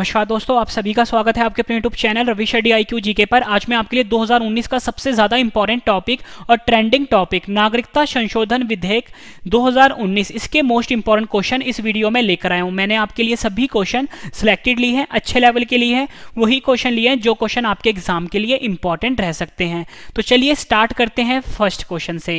नमस्कार दोस्तों आप सभी का स्वागत है आपके अपने YouTube channel Ravi study I Q GK पर आज मैं आपके लिए 2019 का सबसे ज्यादा इंपॉर्टेंट टॉपिक और ट्रेंडिंग टॉपिक नागरिकता संशोधन विधेयक 2019 इसके मोस्ट इंपॉर्टेंट क्वेश्चन इस वीडियो में लेकर आया हूं मैंने आपके लिए सभी क्वेश्चन सिलेक्टेड लिए हैं अच्छे लेवल के लिए है वही क्वेश्चन लिए हैं जो क्वेश्चन आपके एग्जाम के लिए इंपॉर्टेंट रह सकते हैं तो चलिए स्टार्ट करते हैं फर्स्ट क्वेश्चन से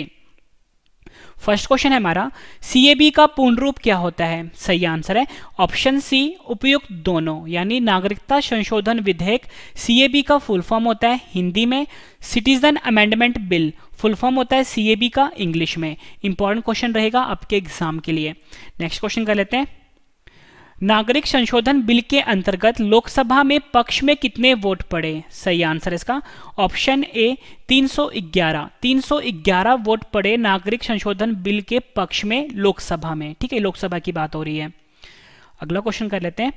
फर्स्ट क्वेश्चन है हमारा सीएबी का पूर्ण रूप क्या होता है सही आंसर है ऑप्शन सी उपयुक्त दोनों यानी नागरिकता संशोधन विधेयक सीएबी का फुल फॉर्म होता है हिंदी में citizen amendment bill full form होता है सीएबी का इंग्लिश में इंपॉर्टेंट क्वेश्चन रहेगा आपके एग्जाम के लिए नेक्स्ट क्वेश्चन कर लेते हैं नागरिक संशोधन बिल के अंतर्गत लोकसभा में पक्ष में कितने वोट पड़े सही आंसर इसका ऑप्शन ए 311 311 वोट पड़े नागरिक संशोधन बिल के पक्ष में लोकसभा में ठीक है लोकसभा की बात हो रही है अगला क्वेश्चन कर लेते हैं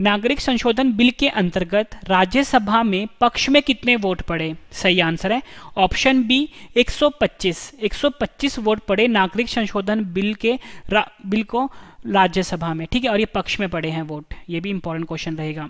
नागरिक संशोधन बिल के अंतर्गत राज्यसभा में पक्ष में कितने वोट पड़े सही आंसर है ऑप्शन बी 125 125 वोट पड़े नागरिक संशोधन बिल के बिल को राज्यसभा में ठीक है और ये पक्ष में पड़े हैं वोट ये भी इंपॉर्टेंट क्वेश्चन रहेगा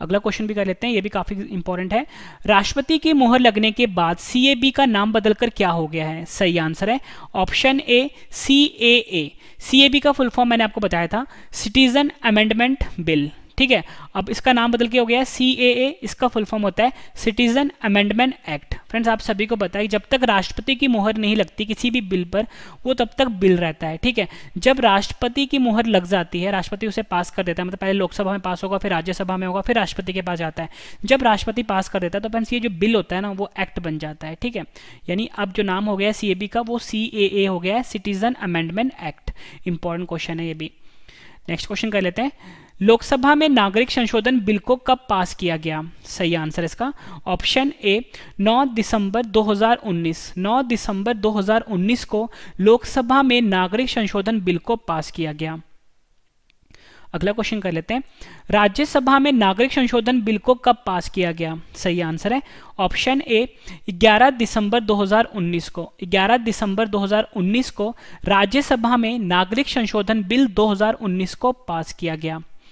अगला क्वेश्चन भी कर लेते हैं ये भी काफी इंपॉर्टेंट है राष्ट्रपति की मोहर लगने के बाद सीएबी का नाम बदलकर क्या हो गया है सही आंसर है option A C A A CAB का फुल फॉर्म मैंने आपको बताया था सिटीजन अमेंडमेंट बिल ठीक है अब इसका नाम बदल के हो गया ए ए इसका फुल फॉर्म होता है सिटीजन अमेंडमेंट एक्ट फ्रेंड्स आप सभी को बताए जब तक राष्ट्रपति की मोहर नहीं लगती किसी भी बिल पर वो तब तक बिल रहता है ठीक है जब राष्ट्रपति की मोहर लग जाती है राष्ट्रपति उसे पास कर देता है मतलब पहले लोकसभा में पास होगा फिर राज्यसभा में होगा फिर राष्ट्रपति के पास जाता है जब राष्ट्रपति पास कर देता है तो फ्रेंड्स ये जो बिल होता है ना वो एक्ट बन जाता है ठीक है यानी अब जो नाम हो गया सी का वो सी हो गया है citizen amendment act important question है ये भी नेक्स्ट क्वेश्चन कर लेते हैं लोकसभा में नागरिक संशोधन बिल को कब पास किया गया सही आंसर इसका ऑप्शन ए 9 दिसंबर 2019 9 दिसंबर 2019 को लोकसभा में नागरिक संशोधन बिल को पास किया गया अगला क्वेश्चन कर लेते हैं राज्यसभा में नागरिक संशोधन बिल को कब पास किया गया सही आंसर है ऑप्शन ए 11 दिसंबर 2019 को 11 दिसंबर 2019 को राज्यसभा में नागरिक संशोधन बिल 2019 को पास किया गया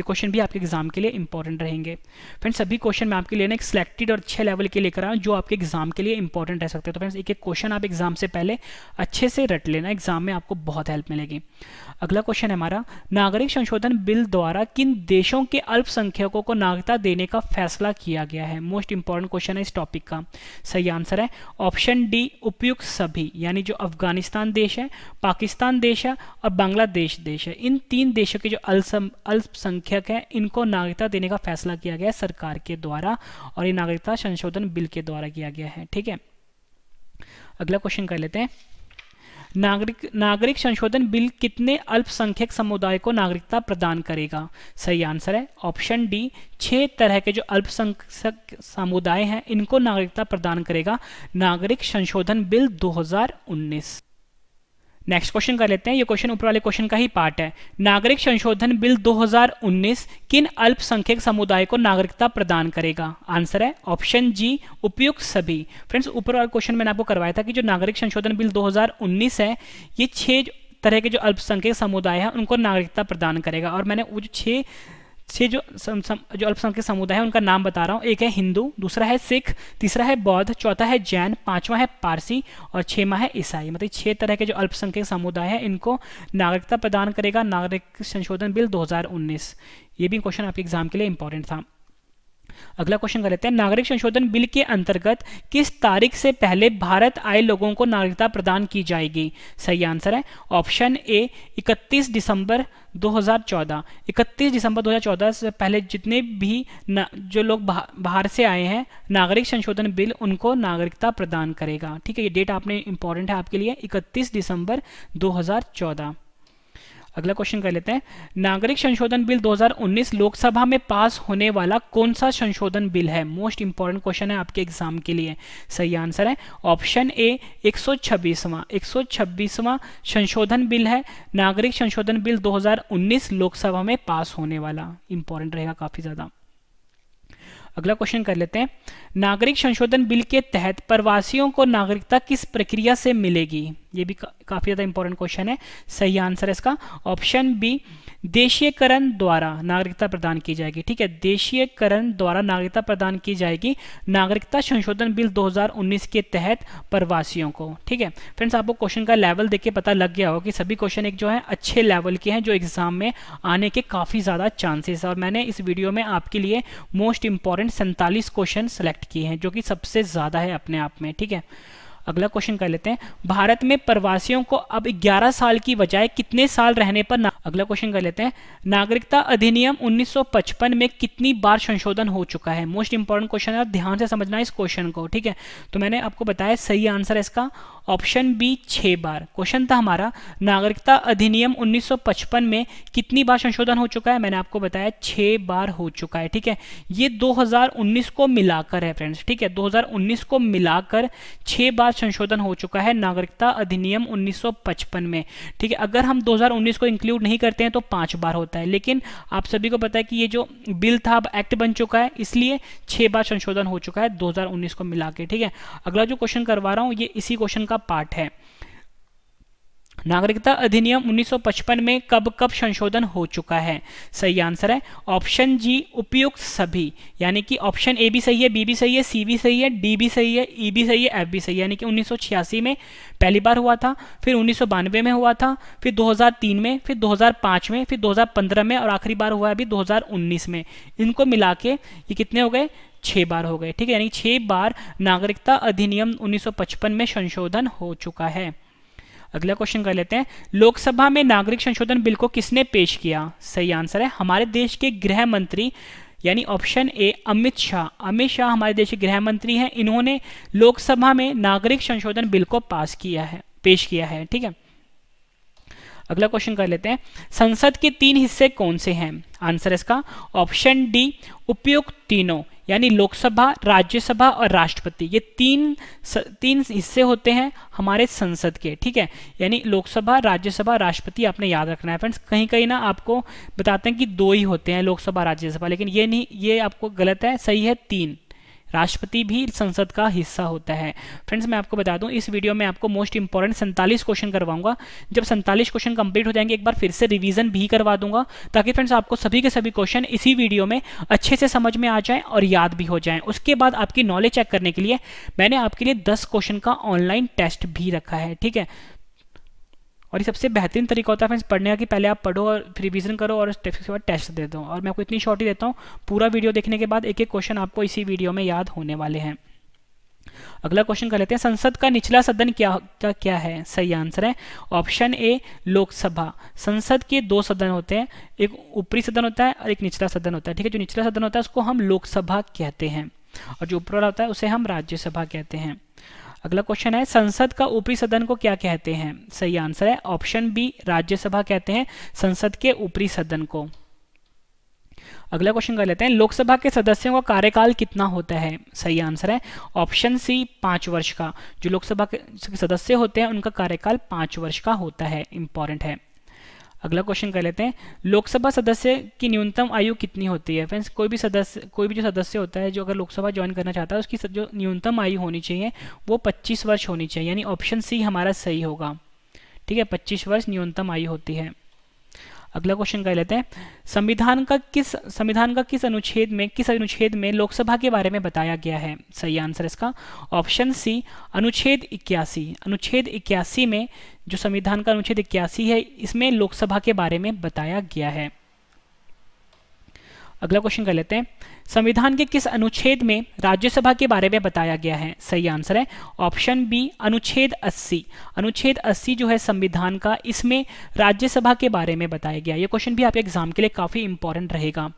ये क्वेश्चन भी आपके एग्जाम के लिए इंपॉर्टेंट रहेंगे फ्रेंड्स सभी क्वेश्चन मैं आपके लिए ना एक सिलेक्टेड और अच्छे लेवल के लिए कर रहा हूँ जो आपके एग्जाम के लिए इंपॉर्टेंट रह सकते हैं तो फ्रेंड्स एक एक क्वेश्चन आप एग्जाम से पहले अच्छे से रट लेना एग्जाम में आपको बहुत हेल्प मिलेगी अगला क्वेश्चन है हमारा नागरिक संशोधन बिल द्वारा किन देशों के अल्पसंख्यकों को नागरिकता देने का फैसला किया गया है मोस्ट इंपॉर्टेंट क्वेश्चन है इस टॉपिक का सही आंसर है ऑप्शन डी उपयुक्त सभी यानी जो अफगानिस्तान देश है पाकिस्तान देश है और बांग्लादेश देश है इन तीन देशों के जो अल्पसंख्यक अल्पसंख्यक हैं इनको नागरिकता देने का फैसला किया गया है सरकार के द्वारा और ये नागरिकता संशोधन बिल के द्वारा किया गया है ठीक है अगला क्वेश्चन कर लेते हैं नागरिक नागरिक संशोधन बिल कितने अल्पसंख्यक समुदाय को नागरिकता प्रदान करेगा सही आंसर है ऑप्शन डी छह तरह के जो अल्पसंख्यक समुदाय हैं इनको नागरिकता प्रदान करेगा नागरिक संशोधन बिल 2019 नेक्स्ट क्वेश्चन कर लेते हैं ये क्वेश्चन ऊपर वाले क्वेश्चन का ही पार्ट है नागरिक संशोधन बिल 2019 किन अल्पसंख्यक समुदाय को नागरिकता प्रदान करेगा आंसर है ऑप्शन जी उपयुक्त सभी फ्रेंड्स ऊपर वाले क्वेश्चन मैंने आपको करवाया था कि जो नागरिक संशोधन बिल 2019 है ये छह तरह के जो अल्पसंख्यक समुदाय है उनको नागरिकता प्रदान करेगा और मैंने वो जो छह छह जो सम, सम, जो अल्पसंख्यक समुदाय है उनका नाम बता रहा हूँ एक है हिंदू दूसरा है सिख तीसरा है बौद्ध चौथा है जैन पांचवा है पारसी और छेवा है ईसाई मतलब छह तरह के जो अल्पसंख्यक समुदाय है इनको नागरिकता प्रदान करेगा नागरिक संशोधन बिल 2019 ये भी क्वेश्चन आपके एग्जाम के लिए इंपॉर्टेंट था अगला क्वेश्चन कर लेते हैं नागरिक संशोधन बिल के अंतर्गत किस तारीख से पहले भारत आए लोगों को नागरिकता प्रदान की जाएगी सही आंसर है ऑप्शन ए 31 दिसंबर 2014 31 दिसंबर 2014 से पहले जितने भी जो लोग बाहर से आए हैं नागरिक संशोधन बिल उनको नागरिकता प्रदान करेगा ठीक है ये डेट आपने इंपॉर्टेंट है आपके लिए इकतीस दिसंबर दो अगला क्वेश्चन कर लेते हैं नागरिक संशोधन बिल 2019 लोकसभा में पास होने वाला कौन सा संशोधन बिल है मोस्ट इंपॉर्टेंट क्वेश्चन है आपके एग्जाम के लिए सही आंसर है ऑप्शन ए 126वां 126वां संशोधन बिल है नागरिक संशोधन बिल 2019 लोकसभा में पास होने वाला इंपॉर्टेंट रहेगा काफी ज्यादा अगला क्वेश्चन कर लेते हैं नागरिक संशोधन बिल के तहत प्रवासियों को नागरिकता किस प्रक्रिया से मिलेगी ये भी का, काफ़ी ज़्यादा इंपॉर्टेंट क्वेश्चन है सही आंसर है इसका ऑप्शन बी देशीयकरण द्वारा नागरिकता प्रदान की जाएगी ठीक है देशीयकरण द्वारा नागरिकता प्रदान की जाएगी नागरिकता संशोधन बिल 2019 के तहत प्रवासियों को ठीक है फ्रेंड्स आपको क्वेश्चन का लेवल देख के पता लग गया हो कि सभी क्वेश्चन एक जो है अच्छे लेवल के हैं जो एग्जाम में आने के काफ़ी ज़्यादा चांसेस और मैंने इस वीडियो में आपके लिए मोस्ट इंपॉर्टेंट सैंतालीस क्वेश्चन सेलेक्ट किए हैं जो कि सबसे ज़्यादा है अपने आप में ठीक है अगला क्वेश्चन कर लेते हैं भारत में प्रवासियों को अब 11 साल की बजाय कितने साल रहने पर ना... अगला क्वेश्चन कर लेते हैं नागरिकता अधिनियम 1955 में कितनी बार संशोधन हो चुका है मोस्ट इंपॉर्टेंट क्वेश्चन है ध्यान से समझना इस क्वेश्चन को ठीक है तो मैंने आपको बताया सही आंसर है इसका ऑप्शन बी छः बार क्वेश्चन था हमारा नागरिकता अधिनियम 1955 में कितनी बार संशोधन हो चुका है मैंने आपको बताया छः बार हो चुका है ठीक है ये 2019 को मिलाकर है फ्रेंड्स ठीक है 2019 को मिलाकर छः बार संशोधन हो चुका है नागरिकता अधिनियम 1955 में ठीक है अगर हम 2019 को इंक्लूड नहीं करते हैं तो पाँच बार होता है लेकिन आप सभी को पता है कि ये जो बिल था अब एक्ट बन चुका है इसलिए छः बार संशोधन हो चुका है दो को मिला के ठीक है अगला जो क्वेश्चन करवा रहा हूँ ये इसी क्वेश्चन का का पाठ है नागरिकता अधिनियम 1955 में कब कब संशोधन हो चुका है सही आंसर है ऑप्शन जी उपयुक्त सभी यानी कि ऑप्शन ए भी सही है बी भी सही है सी भी सही है डी भी सही है ई e भी सही है एफ भी सही है यानी कि 1986 में पहली बार हुआ था फिर उन्नीस में हुआ था फिर 2003 में फिर 2005 में फिर 2015 में और आखिरी बार हुआ है अभी दो में इनको मिला के ये कितने हो गए छह बार हो गए ठीक है यानी छह बार नागरिकता अधिनियम 1955 में संशोधन हो चुका है अगला क्वेश्चन कर लेते हैं लोकसभा में नागरिक संशोधन बिल को किसने पेश किया सही आंसर है हमारे देश के गृह मंत्री यानी ऑप्शन ए अमित शाह अमित शाह हमारे देश के गृह मंत्री हैं इन्होंने लोकसभा में नागरिक संशोधन बिल को पास किया है पेश किया है ठीक है अगला क्वेश्चन कर लेते हैं संसद के तीन हिस्से कौन से हैं आंसर इसका ऑप्शन डी उपयुक्त तीनों यानी लोकसभा राज्यसभा और राष्ट्रपति ये तीन स, तीन हिस्से होते हैं हमारे संसद के ठीक है यानी लोकसभा राज्यसभा राष्ट्रपति आपने याद रखना है फ्रेंड्स कहीं कहीं ना आपको बताते हैं कि दो ही होते हैं लोकसभा राज्यसभा लेकिन ये नहीं ये आपको गलत है सही है तीन राष्ट्रपति भी संसद का हिस्सा होता है फ्रेंड्स मैं आपको बता दूं इस वीडियो में आपको मोस्ट इंपॉर्टेंट सैंतालीस क्वेश्चन करवाऊंगा जब सैंतालीस क्वेश्चन कंप्लीट हो जाएंगे एक बार फिर से रिवीजन भी करवा दूंगा ताकि फ्रेंड्स आपको सभी के सभी क्वेश्चन इसी वीडियो में अच्छे से समझ में आ जाए और याद भी हो जाए उसके बाद आपकी नॉलेज चेक करने के लिए मैंने आपके लिए दस क्वेश्चन का ऑनलाइन टेस्ट भी रखा है ठीक है और ये सबसे बेहतरीन तरीका होता है फ्रेंड्स पढ़ने का कि पहले आप पढ़ो और फिर रिवीजन करो और उसके बाद टेस्ट देता हूँ और मैं आपको इतनी शॉर्ट ही देता हूँ पूरा वीडियो देखने के बाद एक एक क्वेश्चन आपको इसी वीडियो में याद होने वाले हैं अगला क्वेश्चन कर लेते हैं संसद का निचला सदन क्या क्या क्या है सही आंसर है ऑप्शन ए लोकसभा संसद के दो सदन होते हैं एक ऊपरी सदन होता है और एक निचला सदन होता है ठीक है जो निचला सदन होता है उसको हम लोकसभा कहते हैं और जो ऊपर होता है उसे हम राज्यसभा कहते हैं अगला क्वेश्चन है संसद का ऊपरी सदन को क्या कहते हैं सही आंसर है ऑप्शन बी राज्यसभा कहते हैं संसद के ऊपरी सदन को अगला क्वेश्चन कर लेते हैं लोकसभा के सदस्यों का कार्यकाल कितना होता है सही आंसर है ऑप्शन सी पांच वर्ष का जो लोकसभा के सदस्य होते हैं उनका कार्यकाल पांच वर्ष का होता है इंपॉर्टेंट है अगला क्वेश्चन कर लेते हैं लोकसभा सदस्य की न्यूनतम आयु कितनी होती है फ्रेंड्स कोई भी सदस्य कोई भी जो सदस्य होता है जो अगर लोकसभा ज्वाइन करना चाहता है उसकी जो न्यूनतम आयु होनी चाहिए वो पच्चीस वर्ष होनी चाहिए यानी ऑप्शन सी हमारा सही होगा ठीक है पच्चीस वर्ष न्यूनतम आयु होती है अगला क्वेश्चन कह लेते हैं संविधान का किस संविधान का किस अनुच्छेद में किस अनुच्छेद में लोकसभा के बारे में बताया गया है सही आंसर इसका ऑप्शन सी अनुच्छेद इक्यासी अनुच्छेद इक्यासी में जो संविधान का अनुच्छेद इक्यासी है इसमें लोकसभा के बारे में बताया गया है अगला क्वेश्चन कह लेते हैं संविधान के किस अनुच्छेद में राज्यसभा के बारे में बताया गया है सही आंसर है ऑप्शन बी अनुच्छेद 80 अनुच्छेद 80 जो है संविधान का इसमें राज्यसभा के बारे में बताया गया ये क्वेश्चन भी आपके एग्जाम के लिए काफी इंपॉर्टेंट रहेगा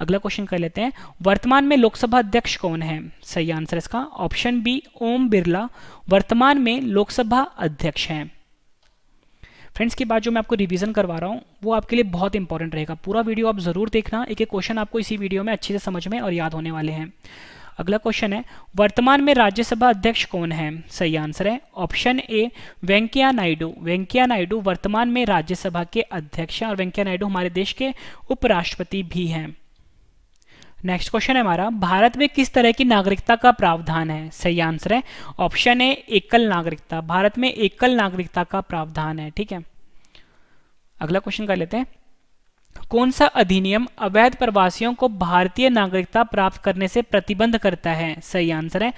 अगला क्वेश्चन कर लेते हैं वर्तमान में लोकसभा अध्यक्ष कौन है सही आंसर इसका ऑप्शन बी ओम बिरला वर्तमान में लोकसभा अध्यक्ष हैं फ्रेंड्स के बाद जो मैं आपको रिवीजन करवा रहा हूँ वो आपके लिए बहुत इंपॉर्टेंट रहेगा पूरा वीडियो आप ज़रूर देखना एक एक क्वेश्चन आपको इसी वीडियो में अच्छे से समझ में और याद होने वाले हैं अगला क्वेश्चन है वर्तमान में राज्यसभा अध्यक्ष कौन है सही आंसर है ऑप्शन ए वेंकैया नायडू वेंकैया नायडू वर्तमान में राज्यसभा के अध्यक्ष हैं और वेंकैया नायडू हमारे देश के उपराष्ट्रपति भी हैं नेक्स्ट क्वेश्चन है हमारा भारत में किस तरह की नागरिकता का प्रावधान है सही आंसर है ऑप्शन है एकल नागरिकता भारत में एकल नागरिकता का प्रावधान है ठीक है अगला क्वेश्चन कर लेते हैं कौन सा अधिनियम अवैध प्रवासियों को भारतीय नागरिकता प्राप्त करने से प्रतिबंध करता है सही आंसर है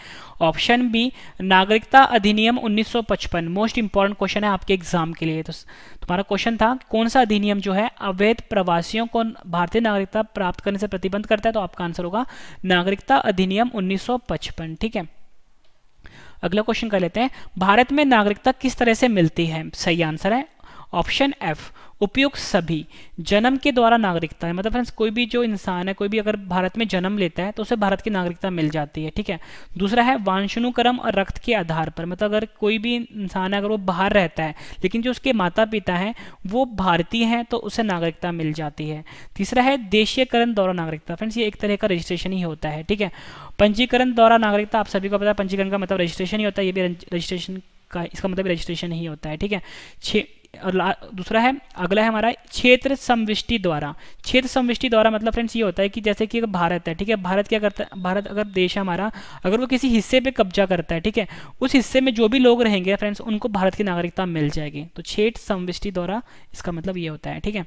ऑप्शन बी नागरिकता अधिनियम 1955 मोस्ट इंपॉर्टेंट क्वेश्चन है आपके एग्जाम के लिए तो तुम्हारा क्वेश्चन था कौन सा अधिनियम जो है अवैध प्रवासियों को भारतीय नागरिकता प्राप्त करने से प्रतिबंध करता है तो आपका आंसर होगा नागरिकता अधिनियम उन्नीस ठीक है अगला क्वेश्चन कर लेते हैं भारत में नागरिकता किस तरह से मिलती है सही आंसर है ऑप्शन एफ उपयुक्त सभी जन्म के द्वारा नागरिकता है मतलब फ्रेंड्स कोई भी जो इंसान है कोई भी अगर भारत में जन्म लेता है तो उसे भारत की नागरिकता मिल जाती है ठीक है दूसरा है वांशनुक्रम और रक्त के आधार पर मतलब अगर कोई भी इंसान है अगर वो बाहर रहता है लेकिन जो उसके माता पिता हैं वो भारतीय हैं तो उसे नागरिकता मिल जाती है तीसरा है देशीयकरण द्वारा नागरिकता फ्रेंड्स ये एक तरह का रजिस्ट्रेशन ही होता है ठीक है पंजीकरण द्वारा नागरिकता आप सभी को पता है पंजीकरण का मतलब रजिस्ट्रेशन ही होता है ये भी रजिस्ट्रेशन का इसका मतलब रजिस्ट्रेशन ही होता है ठीक है छः और दूसरा है अगला है हमारा क्षेत्र समविष्टि द्वारा क्षेत्र समविष्टि द्वारा मतलब फ्रेंड्स ये होता है कि जैसे कि भारत है ठीक है भारत क्या करता है भारत अगर देश है हमारा अगर वो किसी हिस्से पे कब्जा करता है ठीक है उस हिस्से में जो भी लोग रहेंगे फ्रेंड्स उनको भारत की नागरिकता मिल जाएगी तो क्षेत्र समविष्टि द्वारा इसका मतलब ये होता है ठीक है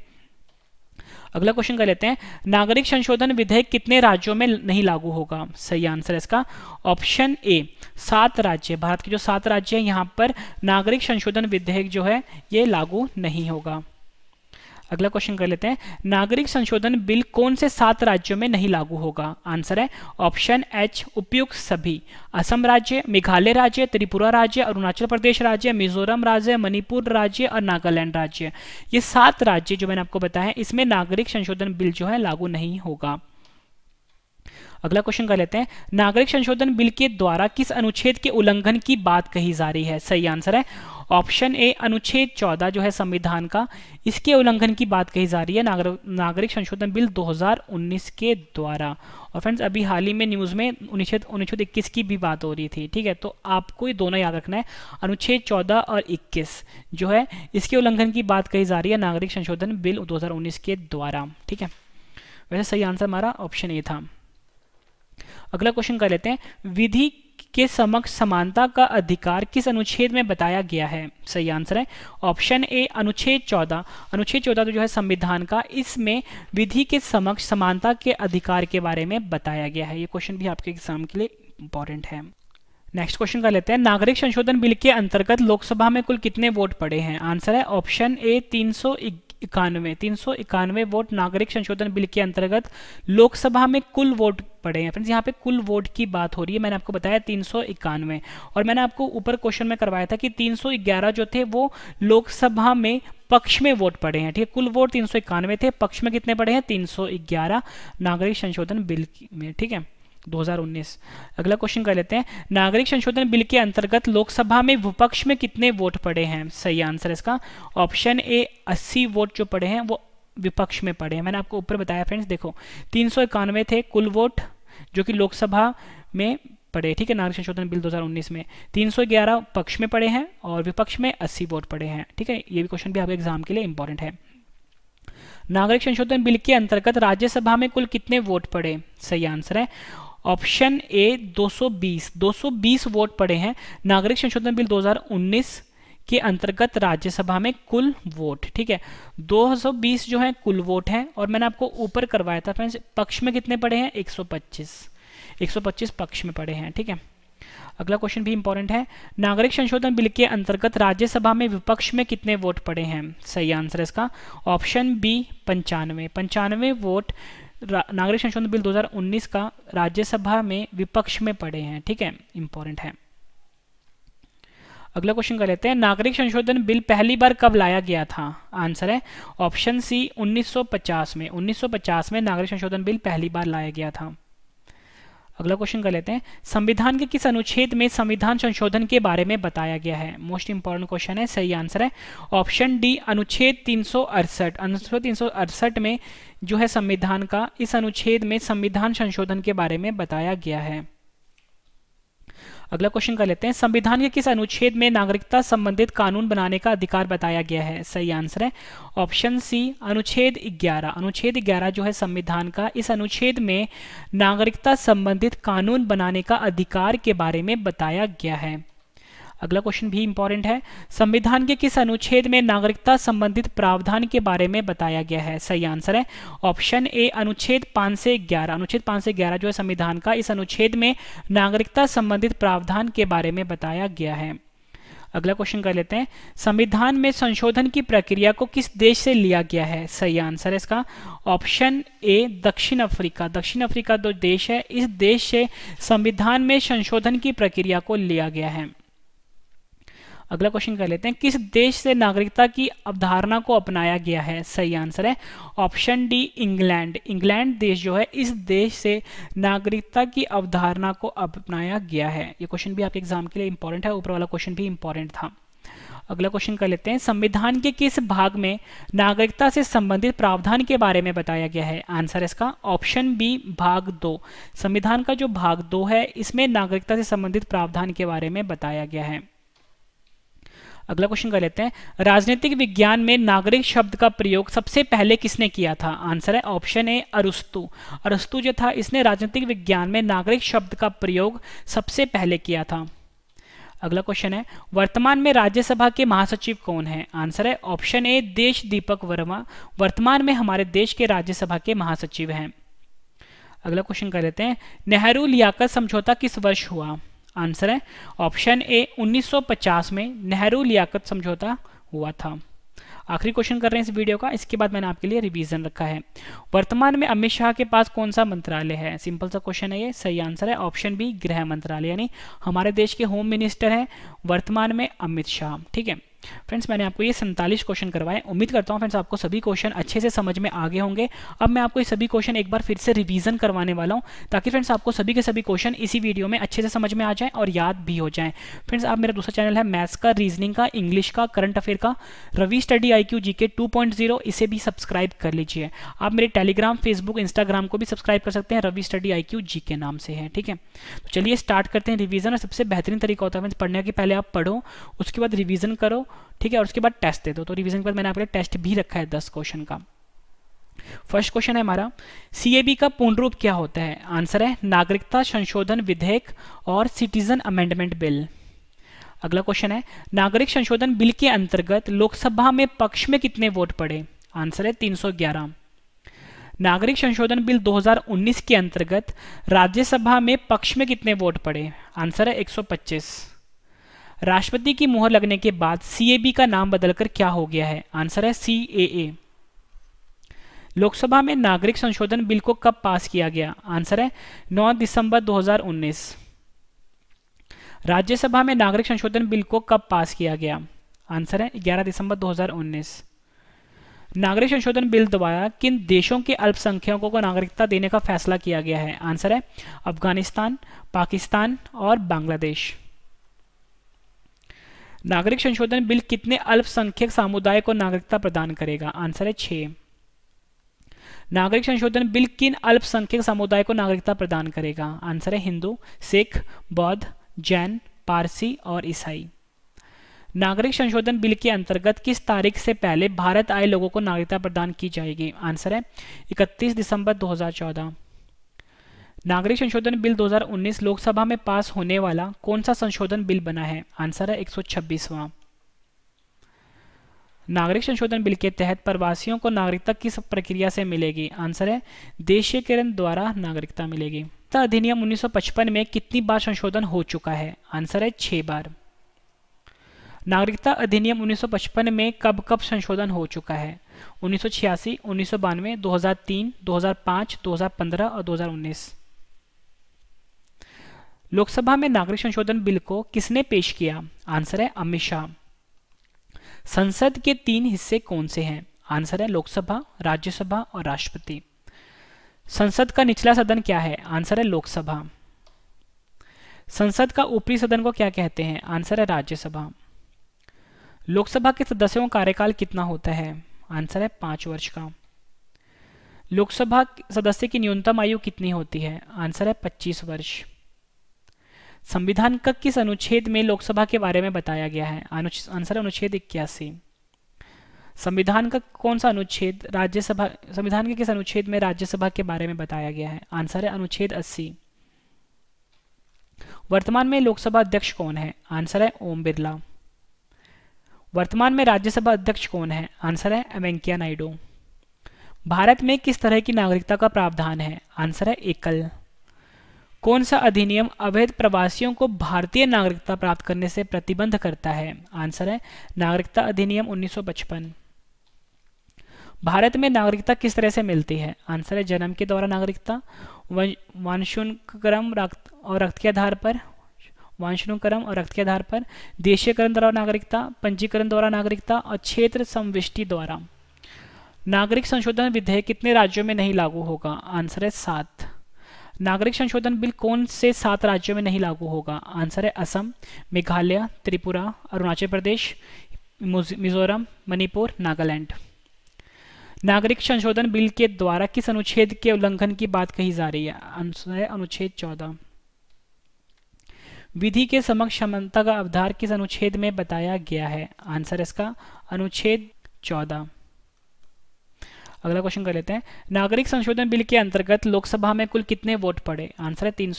अगला क्वेश्चन कर लेते हैं नागरिक संशोधन विधेयक कितने राज्यों में नहीं लागू होगा सही आंसर है इसका ऑप्शन ए सात राज्य भारत के जो सात राज्य हैं यहाँ पर नागरिक संशोधन विधेयक जो है ये लागू नहीं होगा अगला क्वेश्चन कर लेते हैं नागरिक संशोधन बिल कौन से सात राज्यों में नहीं लागू होगा आंसर है ऑप्शन एच उपयुक्त सभी असम राज्य मेघालय राज्य त्रिपुरा राज्य अरुणाचल प्रदेश राज्य मिजोरम राज्य मणिपुर राज्य और नागालैंड राज्य ये सात राज्य जो मैंने आपको बताया इसमें नागरिक संशोधन बिल जो है लागू नहीं होगा अगला क्वेश्चन कर लेते हैं नागरिक संशोधन बिल के द्वारा किस अनुच्छेद के उल्लंघन की बात कही जा रही है सही आंसर है ऑप्शन ए अनुच्छेद चौदह जो है संविधान का इसके उल्लंघन की बात कही जा रही है नागर, नागरिक संशोधन बिल 2019 के द्वारा और फ्रेंड्स अभी हाल ही में न्यूज़ में अनुच्छेद अनुच्छेद इक्कीस की भी बात हो रही थी ठीक है तो आपको ये दोनों याद रखना है अनुच्छेद चौदह और इक्कीस जो है इसके उल्लंघन की बात कही जा रही है नागरिक संशोधन बिल दो के द्वारा ठीक है वैसे सही आंसर हमारा ऑप्शन ए था अगला क्वेश्चन कर लेते हैं विधि के समक्ष समानता का अधिकार किस अनुच्छेद में बताया गया है सही आंसर है ऑप्शन ए अनुच्छेद चौदह अनुच्छेद चौदह तो जो है संविधान का इसमें विधि के समक्ष समानता के अधिकार के बारे में बताया गया है ये क्वेश्चन भी आपके एग्जाम के लिए इंपॉर्टेंट है नेक्स्ट क्वेश्चन कर लेते हैं नागरिक संशोधन बिल के अंतर्गत लोकसभा में कुल कितने वोट पड़े हैं आंसर है ऑप्शन ए तीन इक्यानवे तीन सौ इक्यानवे वोट नागरिक संशोधन बिल के अंतर्गत लोकसभा में कुल वोट पड़े हैं फ्रेंड्स यहाँ पे कुल वोट की बात हो रही है मैंने आपको बताया तीन सौ इक्यानवे और मैंने आपको ऊपर क्वेश्चन में करवाया था कि तीन सौ ग्यारह जो थे वो लोकसभा में पक्ष में वोट पड़े हैं ठीक है कुल वोट तीन सौ इक्यानवे थे पक्ष में कितने पड़े हैं तीन सौ ग्यारह नागरिक संशोधन बिल में ठीक है 2019 अगला क्वेश्चन कर लेते हैं नागरिक संशोधन बिल के अंतर्गत लोकसभा में विपक्ष में कितने वोट पड़े हैं सही आंसर इसका ऑप्शन ए 80 वोट जो पड़े हैं वो विपक्ष में पड़े हैं मैंने आपको ऊपर बताया फ्रेंड्स देखो तीन थे कुल वोट जो कि लोकसभा में पड़े ठीक है नागरिक संशोधन बिल 2019 में 311 पक्ष में पड़े हैं और विपक्ष में 80 वोट पड़े हैं ठीक है ये भी क्वेश्चन भी आपके एग्जाम के लिए इंपॉर्टेंट है नागरिक संशोधन बिल के अंतर्गत राज्यसभा में कुल कितने वोट पड़े सही आंसर है ऑप्शन ए 220 220 वोट पड़े हैं नागरिक संशोधन बिल 2019 के अंतर्गत राज्यसभा में कुल वोट ठीक है 220 जो है कुल वोट है और मैंने आपको ऊपर करवाया था फ्रेंड्स पक्ष में कितने पड़े हैं 125 125 पक्ष में पड़े हैं ठीक है अगला क्वेश्चन भी इंपॉर्टेंट है नागरिक संशोधन बिल के अंतर्गत राज्यसभा में विपक्ष में कितने वोट पड़े हैं सही आंसर इसका ऑप्शन बी पंचानवे पंचानवे वोट नागरिक संशोधन बिल 2019 का राज्यसभा में विपक्ष में पड़े हैं ठीक है इंपॉर्टेंट है अगला क्वेश्चन कर लेते हैं नागरिक संशोधन बिल पहली बार कब लाया गया था आंसर है ऑप्शन सी 1950 में 1950 में नागरिक संशोधन बिल पहली बार लाया गया था अगला क्वेश्चन कर लेते हैं संविधान के किस अनुच्छेद में संविधान संशोधन के बारे में बताया गया है मोस्ट इंपॉर्टेंट क्वेश्चन है सही आंसर है ऑप्शन डी अनुच्छेद तीन अनुच्छेद तीन में जो है संविधान का इस अनुच्छेद में संविधान संशोधन के बारे में बताया गया है अगला क्वेश्चन कर लेते हैं संविधान के किस अनुच्छेद में नागरिकता संबंधित कानून बनाने का अधिकार बताया गया है सही आंसर है ऑप्शन सी अनुच्छेद 11 अनुच्छेद 11 जो है संविधान का इस अनुच्छेद में नागरिकता संबंधित कानून बनाने का अधिकार के बारे में बताया गया है अगला क्वेश्चन भी इंपॉर्टेंट है संविधान के किस अनुच्छेद में नागरिकता संबंधित प्रावधान के बारे में बताया गया है सही आंसर है ऑप्शन ए अनुच्छेद पांच से ग्यारह अनुच्छेद पांच से ग्यारह जो है संविधान का इस अनुच्छेद में नागरिकता संबंधित प्रावधान के बारे में बताया गया है अगला क्वेश्चन कर लेते हैं संविधान में संशोधन की प्रक्रिया को किस देश से लिया गया है सही आंसर है इसका ऑप्शन ए दक्षिण अफ्रीका दक्षिण अफ्रीका जो देश है इस देश से संविधान में संशोधन की प्रक्रिया को लिया गया है अगला क्वेश्चन कर लेते हैं किस देश से नागरिकता की अवधारणा को अपनाया गया है सही आंसर है ऑप्शन डी इंग्लैंड इंग्लैंड देश जो है इस देश से नागरिकता की अवधारणा को अपनाया गया है ये क्वेश्चन भी आपके एग्जाम के लिए इंपॉर्टेंट है ऊपर वाला क्वेश्चन भी इंपॉर्टेंट था अगला क्वेश्चन कर लेते हैं संविधान के किस भाग में नागरिकता से संबंधित प्रावधान के बारे में बताया गया है आंसर इसका ऑप्शन बी भाग दो संविधान का जो भाग दो है इसमें नागरिकता से संबंधित प्रावधान के बारे में बताया गया है अगला क्वेश्चन कर लेते हैं राजनीतिक विज्ञान में नागरिक शब्द का प्रयोग सबसे पहले किसने किया था आंसर है ऑप्शन ए अरुस्तु अरुस्तु जो था इसने राजनीतिक विज्ञान में नागरिक शब्द का प्रयोग सबसे पहले किया था अगला क्वेश्चन है वर्तमान में राज्यसभा के महासचिव कौन है आंसर है ऑप्शन ए देश दीपक वर्मा वर्तमान में हमारे देश के राज्यसभा के महासचिव हैं अगला क्वेश्चन कर लेते हैं नेहरू लियाकत समझौता किस वर्ष हुआ आंसर है ऑप्शन ए 1950 में नेहरू लियाकत समझौता हुआ था आखिरी क्वेश्चन कर रहे हैं इस वीडियो का इसके बाद मैंने आपके लिए रिवीजन रखा है वर्तमान में अमित शाह के पास कौन सा मंत्रालय है सिंपल सा क्वेश्चन है ये सही आंसर है ऑप्शन बी गृह मंत्रालय यानी हमारे देश के होम मिनिस्टर हैं वर्तमान में अमित शाह ठीक है फ्रेंड्स मैंने आपको ये सैंतालीस क्वेश्चन करवाए उम्मीद करता हूँ फ्रेंड्स आपको सभी क्वेश्चन अच्छे से समझ में आगे होंगे अब मैं आपको ये सभी क्वेश्चन एक बार फिर से रिवीजन करवाने वाला हूँ ताकि फ्रेंड्स आपको सभी के सभी क्वेश्चन इसी वीडियो में अच्छे से समझ में आ जाए और याद भी हो जाए फ्रेंड्स आप मेरा दूसरा चैनल है मैथ्स का रीजनिंग का इंग्लिश का करंट अफेयर का Ravi study I Q G K two point zero इसे भी सब्सक्राइब कर लीजिए आप मेरे टेलीग्राम फेसबुक इंस्टाग्राम को भी सब्सक्राइब कर सकते हैं Ravi study I Q G K नाम से है ठीक है तो चलिए स्टार्ट करते हैं रिविजन और सबसे बेहतरीन तरीका होता है फ्रेंड्स पढ़ने के पहले आप पढ़ो उसके बाद रिविजन करो ठीक है और उसके बाद टेस्ट दे दो तो रिविजन के बाद मैंने आपके लिए टेस्ट भी रखा है दस क्वेश्चन का फर्स्ट क्वेश्चन है हमारा सीएबी का पूर्ण रूप क्या होता है आंसर है नागरिकता संशोधन विधेयक और सिटीजन अमेंडमेंट बिल अगला क्वेश्चन है नागरिक संशोधन बिल के अंतर्गत लोकसभा में पक्ष में कितने वोट पड़े आंसर है 311 नागरिक संशोधन बिल 2019 के अंतर्गत राज्यसभा में पक्ष में कितने वोट पड़े आंसर है 125 राष्ट्रपति की मुहर लगने के बाद सीएबी का नाम बदलकर क्या हो गया है आंसर है सी लोकसभा में नागरिक संशोधन बिल को कब पास किया गया आंसर है 9 दिसंबर 2019 राज्यसभा में नागरिक संशोधन बिल को कब पास किया गया आंसर है 11 दिसंबर 2019 नागरिक संशोधन बिल द्वारा किन देशों के अल्पसंख्यकों को नागरिकता देने का फैसला किया गया है आंसर है अफगानिस्तान पाकिस्तान और बांग्लादेश नागरिक संशोधन बिल कितने अल्पसंख्यक समुदाय को नागरिकता प्रदान करेगा आंसर है छ नागरिक संशोधन बिल किन अल्पसंख्यक समुदाय को नागरिकता प्रदान करेगा आंसर है हिंदू सिख बौद्ध जैन पारसी और ईसाई नागरिक संशोधन बिल के अंतर्गत किस तारीख से पहले भारत आए लोगों को नागरिकता प्रदान की जाएगी आंसर है 31 दिसंबर 2014 नागरिक संशोधन बिल 2019 लोकसभा में पास होने वाला कौन सा संशोधन बिल बना है आंसर है एक सौ नागरिक संशोधन बिल के तहत प्रवासियों को नागरिकता किस प्रक्रिया से मिलेगी आंसर है देशीयकरण द्वारा नागरिकता मिलेगी अधिनियम 1955 में कितनी बार संशोधन हो चुका है आंसर है छह बार नागरिकता अधिनियम 1955 में कब कब संशोधन हो चुका है 1986, 1992, 2003, 2005, 2015 और 2019 लोकसभा में नागरिक संशोधन बिल को किसने पेश किया आंसर है अमित शाह संसद के तीन हिस्से कौन से हैं आंसर है लोकसभा राज्यसभा और राष्ट्रपति संसद का निचला सदन क्या है आंसर है लोकसभा संसद का ऊपरी सदन को क्या कहते हैं आंसर है राज्यसभा लोकसभा के सदस्यों का कार्यकाल कितना होता है आंसर है पांच वर्ष का लोकसभा सदस्य की न्यूनतम आयु कितनी होती है आंसर है पच्चीस वर्ष संविधान का किस अनुच्छेद में लोकसभा के बारे में बताया गया है आंसर अनुच्छेद इक्यासी संविधान का कौन सा अनुच्छेद राज्यसभा संविधान के किस अनुच्छेद में राज्यसभा के बारे में बताया गया है आंसर है अनुच्छेद अस्सी वर्तमान में लोकसभा अध्यक्ष कौन है आंसर है ओम बिरला वर्तमान में राज्यसभा अध्यक्ष कौन है आंसर है वेंकैया नायडू भारत में किस तरह की नागरिकता का प्रावधान है आंसर है एकल कौन सा अधिनियम अवैध प्रवासियों को भारतीय नागरिकता प्राप्त करने से प्रतिबंध करता है आंसर है नागरिकता अधिनियम 1955 भारत में नागरिकता किस तरह से मिलती है आंसर है जन्म के द्वारा नागरिकता वंशुक्रम रक्त और रक्त के आधार पर वंशनुक्रम और रक्त के आधार पर देशीयकरण द्वारा नागरिकता पंजीकरण द्वारा नागरिकता और क्षेत्र संविष्टि द्वारा नागरिक संशोधन विधेयक कितने राज्यों में नहीं लागू होगा आंसर है सात नागरिक संशोधन बिल कौन से सात राज्यों में नहीं लागू होगा आंसर है असम मेघालय त्रिपुरा अरुणाचल प्रदेश मिजोरम मणिपुर नागालैंड नागरिक संशोधन बिल के द्वारा किस अनुच्छेद के उल्लंघन की बात कही जा रही है आंसर है अनुच्छेद चौदह विधि के समक्ष क्षमता का अवधार किस अनुच्छेद में बताया गया है आंसर इसका अनुच्छेद चौदह अगला क्वेश्चन कर लेते हैं नागरिक संशोधन बिल के अंतर्गत लोकसभा में कुल कितने वोट पड़े आंसर है तीन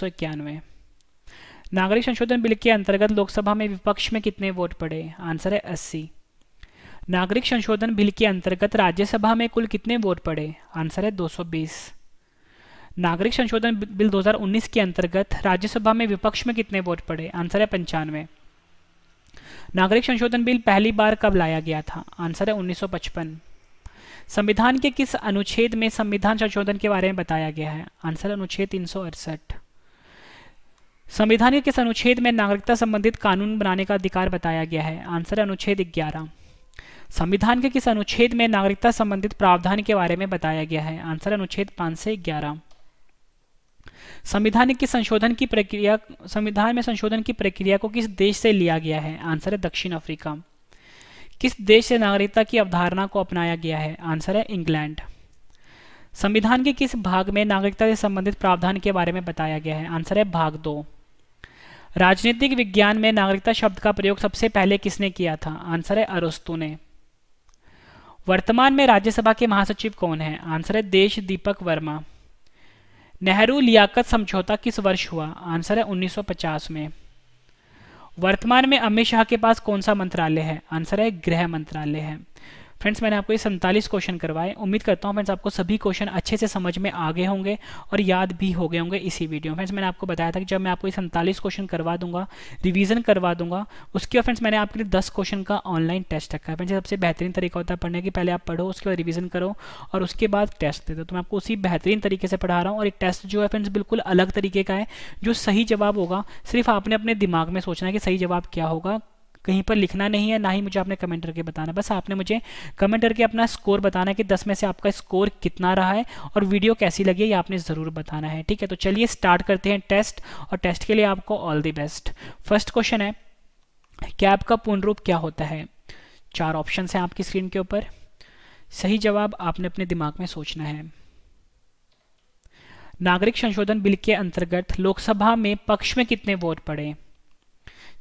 नागरिक संशोधन बिल के अंतर्गत लोकसभा में विपक्ष में कितने वोट पड़े आंसर है अस्सी नागरिक संशोधन बिल के अंतर्गत राज्यसभा में कुल कितने वोट पड़े आंसर है 220 नागरिक संशोधन बिल 2019 के अंतर्गत राज्यसभा में विपक्ष में कितने वोट पड़े आंसर है पंचानवे नागरिक संशोधन बिल पहली बार कब लाया गया था आंसर है 1955 संविधान के किस अनुच्छेद में संविधान संशोधन के बारे में बताया गया है आंसर अनुच्छेद तीन संविधान के किस अनुच्छेद में नागरिकता संबंधित कानून बनाने का अधिकार बताया गया है आंसर अनुच्छेद ग्यारह संविधान के किस अनुच्छेद में नागरिकता संबंधित प्रावधान के बारे में बताया गया है आंसर अनुच्छेद पांच से ग्यारह संविधान के संशोधन की प्रक्रिया संविधान में संशोधन की प्रक्रिया को किस देश से लिया गया है आंसर है दक्षिण अफ्रीका किस देश से नागरिकता की अवधारणा को अपनाया गया है आंसर है इंग्लैंड संविधान के किस भाग में नागरिकता से संबंधित प्रावधान के बारे में बताया गया है आंसर है भाग दो राजनीतिक विज्ञान में नागरिकता शब्द का प्रयोग सबसे पहले किसने किया था आंसर है अरुस्तु ने वर्तमान में राज्यसभा के महासचिव कौन है आंसर है देश दीपक वर्मा नेहरू लियाकत समझौता किस वर्ष हुआ आंसर है 1950 में वर्तमान में अमित शाह के पास कौन सा मंत्रालय है आंसर है गृह मंत्रालय है फ्रेंड्स मैंने आपको ये सैंतालीस क्वेश्चन करवाए उम्मीद करता हूँ फ्रेंड्स आपको सभी क्वेश्चन अच्छे से समझ में आ गए होंगे और याद भी हो गए होंगे इसी वीडियो में फ्रेंड्स मैंने आपको बताया था कि जब मैं आपको ये सैंतालीस क्वेश्चन करवा दूंगा रिविजन करवा दूंगा उसके बाद फ्रेंड्स मैंने आपके लिए दस क्वेश्चन का ऑनलाइन टेस्ट रखा है फ्रेंड्स सबसे बेहतरीन तरीका होता है पढ़ने की पहले आप पढ़ो उसके बाद रिविजन करो और उसके बाद टेस्ट दे दो तो मैं आपको उसी बेहतरीन तरीके से पढ़ा रहा हूँ और एक टेस्ट जो है फ्रेंड्स बिल्कुल अलग तरीके का है जो सही जवाब होगा सिर्फ आपने अपने दिमाग में सोचना है कि सही जवाब क्या होगा कहीं पर लिखना नहीं है ना ही मुझे आपने कमेंट करके बताना बस आपने मुझे कमेंट करके अपना स्कोर बताना है कि दस में से आपका स्कोर कितना रहा है और वीडियो कैसी लगी है ये आपने ज़रूर बताना है ठीक है तो चलिए स्टार्ट करते हैं टेस्ट और टेस्ट के लिए आपको all the best first question है कैब का पूर्ण रूप क्या होता है चार ऑप्शन हैं आपकी स्क्रीन के ऊपर सही जवाब आपने अपने दिमाग में सोचना है नागरिक संशोधन बिल के अंतर्गत लोकसभा में पक्ष में कितने वोट पड़े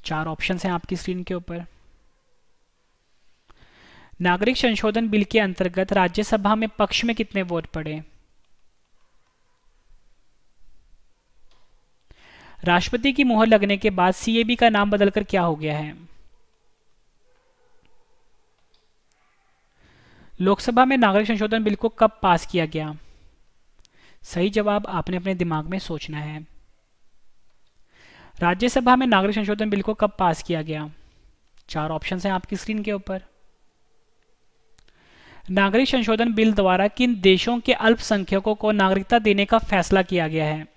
चार ऑप्शन हैं आपकी स्क्रीन के ऊपर नागरिक संशोधन बिल के अंतर्गत राज्यसभा में पक्ष में कितने वोट पड़े राष्ट्रपति की मुहर लगने के बाद सीएबी का नाम बदलकर क्या हो गया है लोकसभा में नागरिक संशोधन बिल को कब पास किया गया सही जवाब आपने अपने दिमाग में सोचना है राज्यसभा में नागरिक संशोधन बिल को कब पास किया गया चार ऑप्शन हैं आपकी स्क्रीन के ऊपर नागरिक संशोधन बिल द्वारा किन देशों के अल्पसंख्यकों को नागरिकता देने का फैसला किया गया है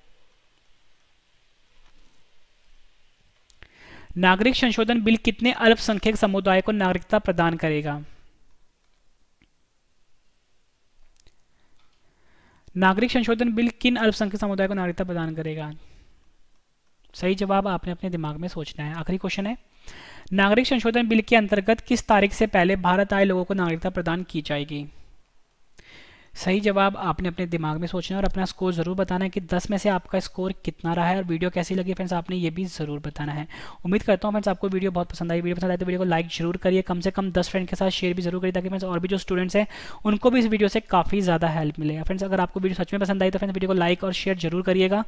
नागरिक संशोधन बिल कितने अल्पसंख्यक समुदाय को नागरिकता प्रदान करेगा नागरिक संशोधन बिल किन अल्पसंख्यक समुदाय को नागरिकता प्रदान करेगा सही जवाब आपने अपने दिमाग में सोचना है आखिरी क्वेश्चन है नागरिक संशोधन बिल के अंतर्गत किस तारीख से पहले भारत आए लोगों को नागरिकता प्रदान की जाएगी सही जवाब आपने अपने दिमाग में सोचना है और अपना स्कोर ज़रूर बताना है कि 10 में से आपका स्कोर कितना रहा है और वीडियो कैसी लगी फ्रेंड्स आपने ये भी ज़रूर बताना है उम्मीद करता हूँ फ्रेंड्स आपको वीडियो बहुत पसंद आई वीडियो पसंद आए तो वीडियो को लाइक जरूर करिए कम से कम दस फ्रेंड के साथ शेयर भी जरूर करिए ताकि फ्रेंड्स और भी जो स्टूडेंट्स हैं उनको भी इस वीडियो से काफ़ी ज़्यादा हेल्प मिले फ्रेंड्स अगर आपको वीडियो सच में पसंद आई तो फ्रेंड्स वीडियो को लाइक और शेयर जरूर करिएगा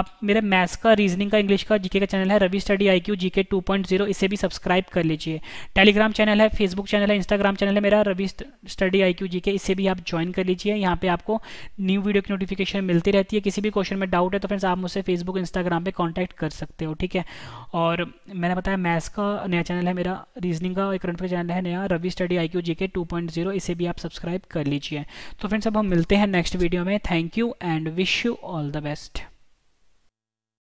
आप मेरे मैथ्स का रीजनिंग का इंग्लिश का जीके का चैनल है Ravi study I Q GK two point zero इसे भी सब्सक्राइब कर लीजिए टेलीग्राम चैनल है फेसबुक चैनल है इंस्टाग्राम चैनल है मेरा Ravi study I Q GK इसे भी आप ज्वाइन कर लीजिए कीजिए यहाँ पे आपको न्यू वीडियो की नोटिफिकेशन मिलती रहती है किसी भी क्वेश्चन में डाउट है तो फ्रेंड्स आप मुझसे फेसबुक इंस्टाग्राम पे कांटेक्ट कर सकते हो ठीक है और मैंने बताया मैथ्स का नया चैनल है मेरा रीजनिंग का एक रनफे चैनल है नया Ravi study I Q J K two point zero इसे भी आप सब्सक्राइब कर लीजिए तो फ्रेंड्स अब हम मिलते हैं नेक्स्ट वीडियो में thank you and wish you all the best